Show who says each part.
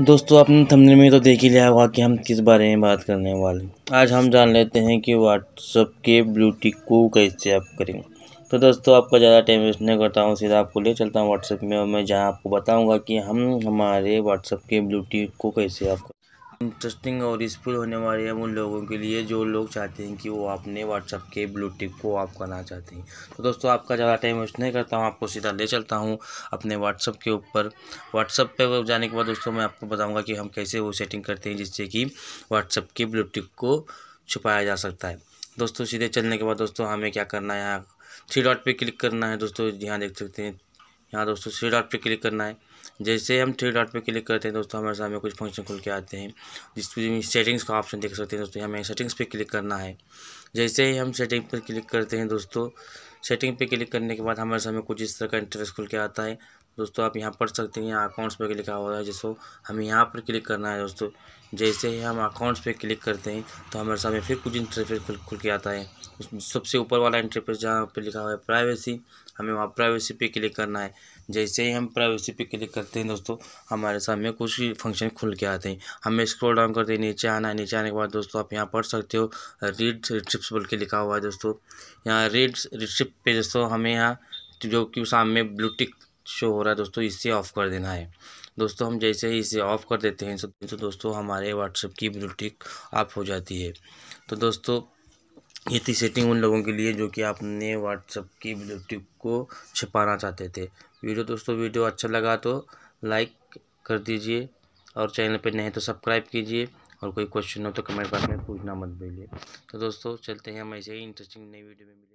Speaker 1: दोस्तों आपने थंबनेल में तो देख ही लिया होगा कि हम किस बारे में बात करने वाले आज हम जान लेते हैं कि व्हाट्सअप के ब्लूटिक को कैसे आप करेंगे तो दोस्तों आपका ज़्यादा टाइम वेस्ट नहीं करता हूँ सीधा आपको ले चलता हूँ व्हाट्सअप में और मैं जहाँ आपको बताऊँगा कि हम हमारे व्हाट्सअप के ब्लूटिक को कैसे आप इंटरेस्टिंग और यूज़फुल होने वाली है उन लोगों के लिए जो लोग चाहते हैं कि वो अपने व्हाट्सअप के ब्लूटूथ को ऑफ करना चाहते हैं तो दोस्तों आपका ज़्यादा टाइम वेस्ट नहीं करता हूँ आपको सीधा ले चलता हूँ अपने व्हाट्सअप के ऊपर व्हाट्सअप पर जाने के बाद दोस्तों मैं आपको बताऊँगा कि हम कैसे वो सेटिंग करते हैं जिससे कि व्हाट्सअप के ब्लूटूथ को छुपाया जा सकता है दोस्तों सीधे चलने के बाद दोस्तों हमें क्या करना है यहाँ थ्री डॉट पे क्लिक करना है दोस्तों यहाँ देख सकते हैं यहाँ दोस्तों थ्री डॉट पे क्लिक करना है जैसे हम थ्री डॉट पे क्लिक करते हैं दोस्तों हमारे सामने कुछ फंक्शन खुल के आते हैं जिसमें सेटिंग्स का ऑप्शन देख सकते हैं दोस्तों हमें सेटिंग्स पे क्लिक करना है जैसे ही हम सेटिंग पर क्लिक करते हैं दोस्तों सेटिंग पे क्लिक करने के बाद हमारे सामने कुछ इस तरह का इंटरेस्ट खुल के आता है दोस्तों आप यहाँ पढ़ सकते हैं यहाँ अकाउंट्स पर लिखा हुआ है जिसको हमें यहाँ पर क्लिक करना है दोस्तों जैसे ही हम अकाउंट्स पे क्लिक करते हैं तो हमारे सामने फिर कुछ इंटरफेस खुल, खुल के आता है सबसे ऊपर वाला इंटरफेस जहाँ पर लिखा हुआ है प्राइवेसी हमें वहाँ प्राइवेसी पे क्लिक करना है जैसे ही हम प्राइवेसी पे क्लिक करते हैं दोस्तों हमारे सामने कुछ फंक्शन खुल के आते हैं हमें स्क्रॉल डाउन करते हैं नीचे आना है नीचे आने के बाद दोस्तों आप यहाँ पढ़ सकते हो रीड रिसिप्ट बोल के लिखा हुआ है दोस्तों यहाँ रीड रिसिप्ट पे दोस्तों हमें यहाँ जो कि सामने ब्लूटिक शो हो रहा है दोस्तों इसे ऑफ़ कर देना है दोस्तों हम जैसे ही इसे ऑफ़ कर देते हैं तो दोस्तों हमारे व्हाट्सएप की ब्लूटिक ऑफ हो जाती है तो दोस्तों ये थी सेटिंग उन लोगों के लिए जो कि आपने व्हाट्सएप की ब्लूटिक को छिपाना चाहते थे वीडियो दोस्तों वीडियो अच्छा लगा तो लाइक कर दीजिए और चैनल पर नहीं तो सब्सक्राइब कीजिए और कोई क्वेश्चन हो तो कमेंट बॉक्स में पूछना मत भूलिए तो दोस्तों चलते हैं हम ऐसे ही इंटरेस्टिंग नई वीडियो में मिले